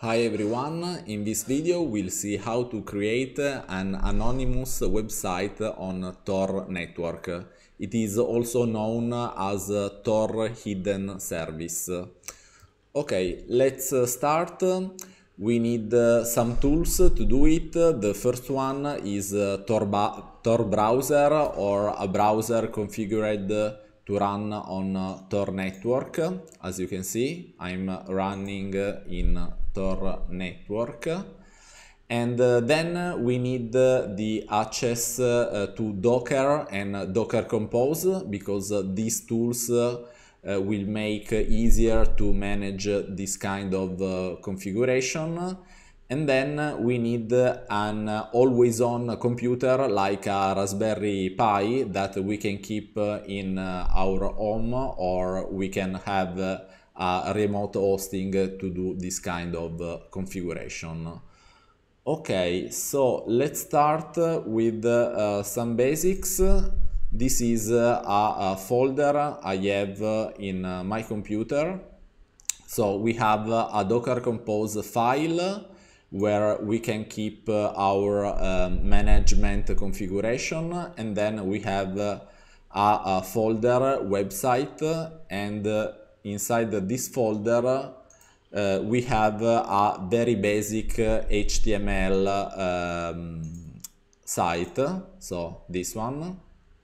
Hi everyone, in this video we'll see how to create an anonymous website on Tor network. It is also known as Tor Hidden Service. Okay, let's start. We need some tools to do it. The first one is Tor, Tor browser or a browser configured to run on Tor network. As you can see, I'm running in Tor network. And uh, then we need the access uh, to Docker and Docker Compose because uh, these tools will make easier to manage this kind of configuration. And then we need an always-on computer like a Raspberry Pi that we can keep in our home or we can have a remote hosting to do this kind of configuration. Okay, so let's start with uh, some basics. This is a, a folder I have in my computer. So we have a Docker Compose file where we can keep uh, our um, management configuration and then we have uh, a, a, folder uh, website and inside this folder uh, we have a very basic HTML um, site, so this one,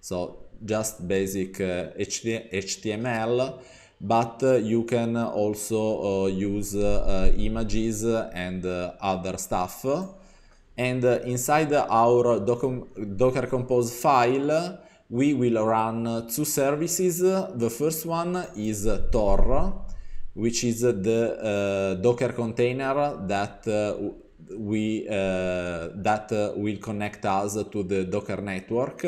so just basic HTML but you can also uh, use uh, images and uh, other stuff. And inside our Docker Compose file, we will run two services. The first one is Tor, which is the uh, Docker container that uh, we uh, that will connect us to the Docker network.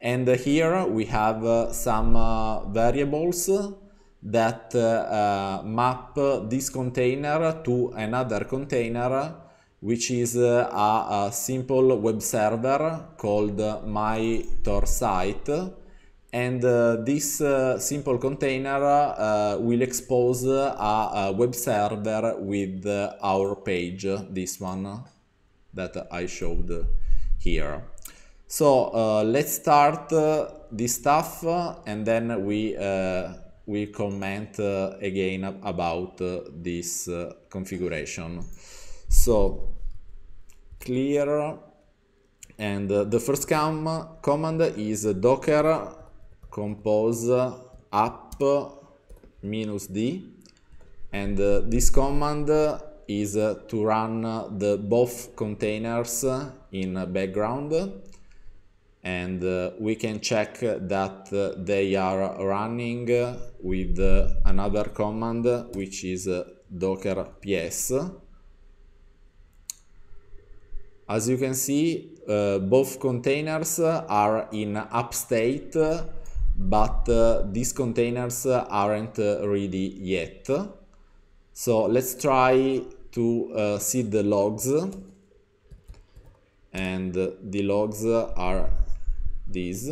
And here we have some variables that uh, map this container to another container which is uh, a, a, simple web server called my Tor site and uh, this uh, simple container uh, will expose a, a, web server with our page, this one that I showed here. So uh, let's start uh, this stuff and then we will comment uh, again about uh, this uh, configuration. So clear and uh, the first com command is docker compose app minus d and uh, this command is uh, to run the both containers in background and uh, we can check that uh, they are running uh, with another command which is docker ps as you can see uh, both containers are in upstate but uh, these containers aren't ready yet so let's try to uh, see the logs and the logs are these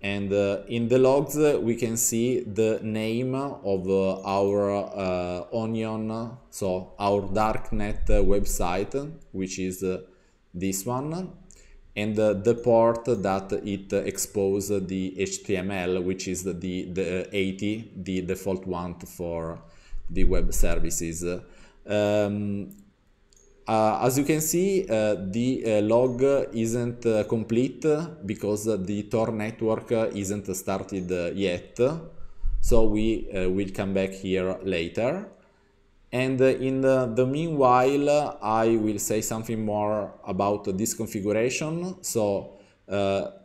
and uh, in the logs uh, we can see the name of uh, our uh, onion so our darknet uh, website which is this one and the port that it exposes the html which is the, the 80 the default one for the web services um, uh, as you can see, uh, the uh, log isn't uh, complete because the Tor network isn't started uh, yet. So we uh, will come back here later. And in the meanwhile, I will say something more about this configuration. So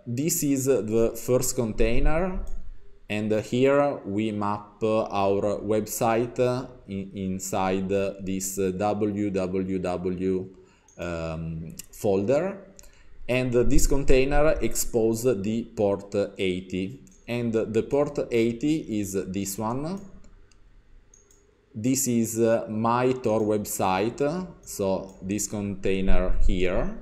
this is the first container and here we map our website inside this www uh, um, folder and this container exposes the port 80 and the port 80 is this one this is uh, my tor website so this container here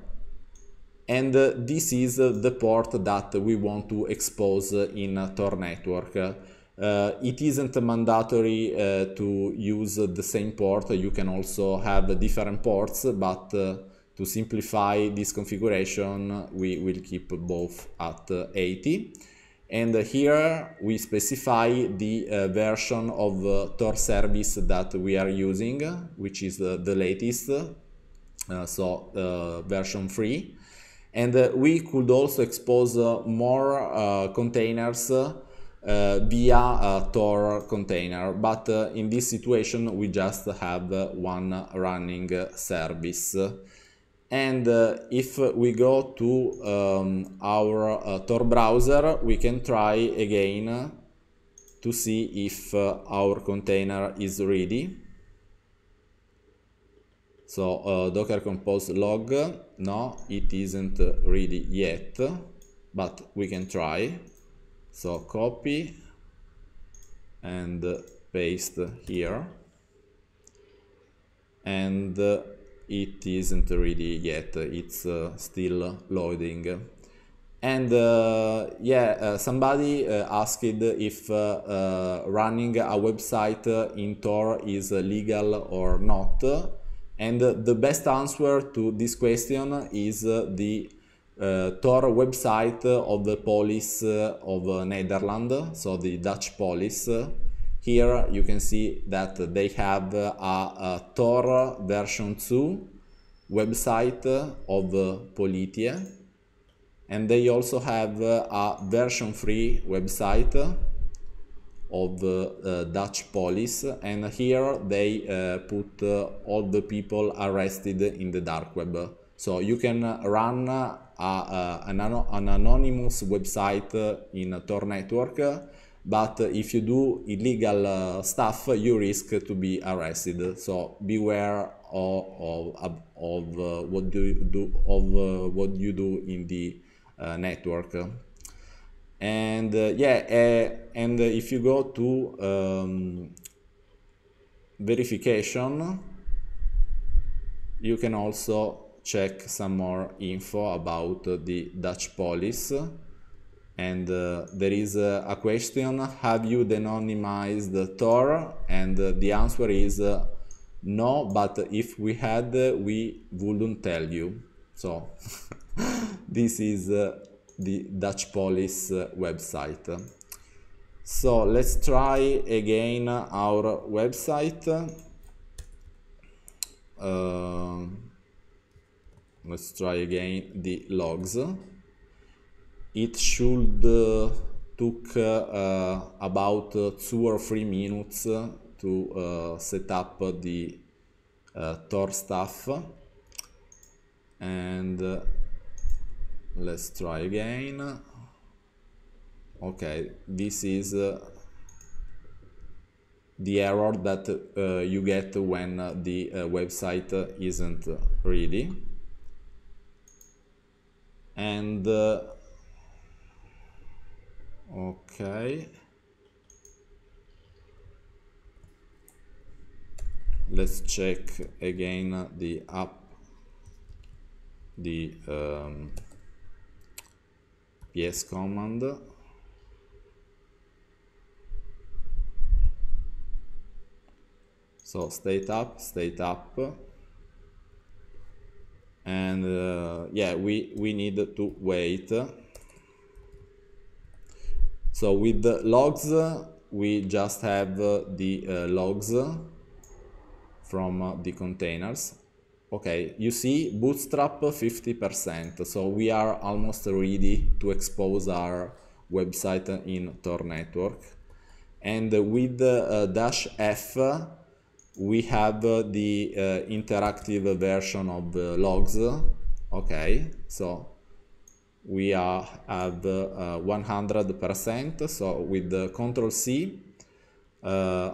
and this is the port that we want to expose in Tor network. Uh, it isn't mandatory uh, to use the same port, you can also have different ports, but uh, to simplify this configuration, we will keep both at 80. And here we specify the uh, version of uh, Tor service that we are using, which is uh, the latest, so version 3. And we could also expose uh, more uh, containers uh, via Tor container, but in this situation we just have one running service. And uh, if we go to um, our uh, Tor browser, we can try again to see if uh, our container is ready. So uh, docker compose log, no, it isn't ready yet, but we can try. So copy and paste here. And uh, it isn't ready yet, it's uh, still loading. And uh, yeah, uh, somebody uh, asked if running a website in Tor is legal or not and uh, the best answer to this question is uh, the uh, Tor website of the police uh, of Netherlands, so the Dutch police. Here you can see that they have a, a Tor version 2 website of Politie and they also have a version 3 website of uh, Dutch police and here they uh, put uh, all the people arrested in the dark web. So you can run a, a, an, an, anonymous website in Tor network, but if you do illegal uh, stuff, you risk to be arrested. So beware of, of, of uh, what do you do of uh, what you do in the network and uh, yeah uh, and uh, if you go to um, verification you can also check some more info about uh, the Dutch police and uh, there is uh, a question have you anonymized Tor and uh, the answer is uh, no but if we had we wouldn't tell you so this is the Dutch police website. So let's try again our website. Uh, let's try again the logs. It should uh, took uh, uh about uh, two or three minutes to uh, set up the Tor stuff and let's try again okay this is uh, the error that uh, you get when uh, the uh, website uh, isn't uh, ready and okay let's check again the app the um, ps command so state up state up and uh, yeah we we need to wait so with the logs we just have the uh, logs from uh, the containers okay, you see Bootstrap 50%, so we are almost ready to expose our website in Tor network. And with uh, dash F, we have uh, the uh, interactive version of the uh, logs. Okay, so we are at uh, 100%. So with the Control C, uh,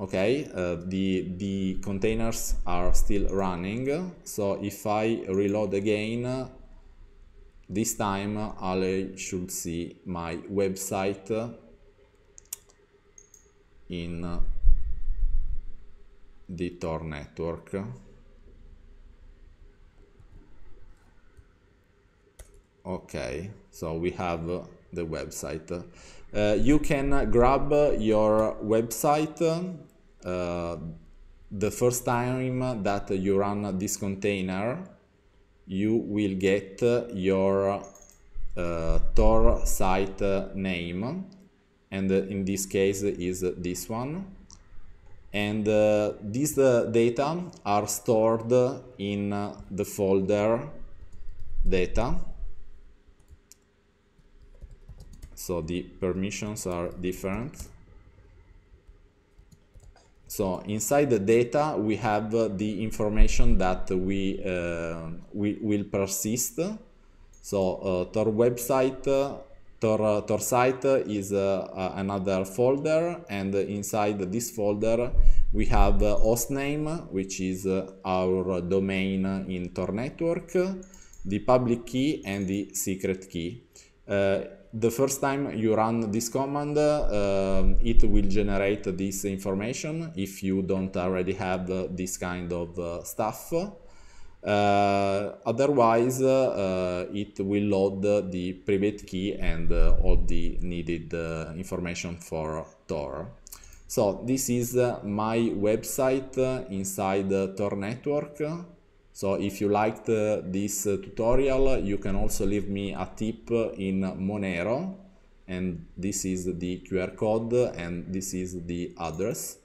okay uh, the the containers are still running so if i reload again this time i should see my website in uh, the tor network okay so we have uh, the website. Uh, you can grab your website uh, the first time that you run this container. You will get your uh, Tor site name, and in this case is this one. And uh, these uh, data are stored in the folder data so the permissions are different so inside the data we have uh, the information that we, uh, we will persist so uh, Tor website uh, Tor, uh, Tor site is uh, another folder and inside this folder we have hostname which is our domain in Tor network the public key and the secret key uh, the first time you run this command, uh, it will generate this information if you don't already have this kind of uh, stuff. Uh, otherwise, uh, it will load the private key and uh, all the needed information for Tor. So this is my website inside Tor network. So if you liked uh, this uh, tutorial, you can also leave me a tip in Monero. And this is the QR code and this is the address.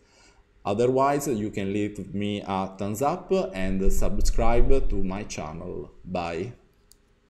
Otherwise, you can leave me a thumbs up and subscribe to my channel. Bye.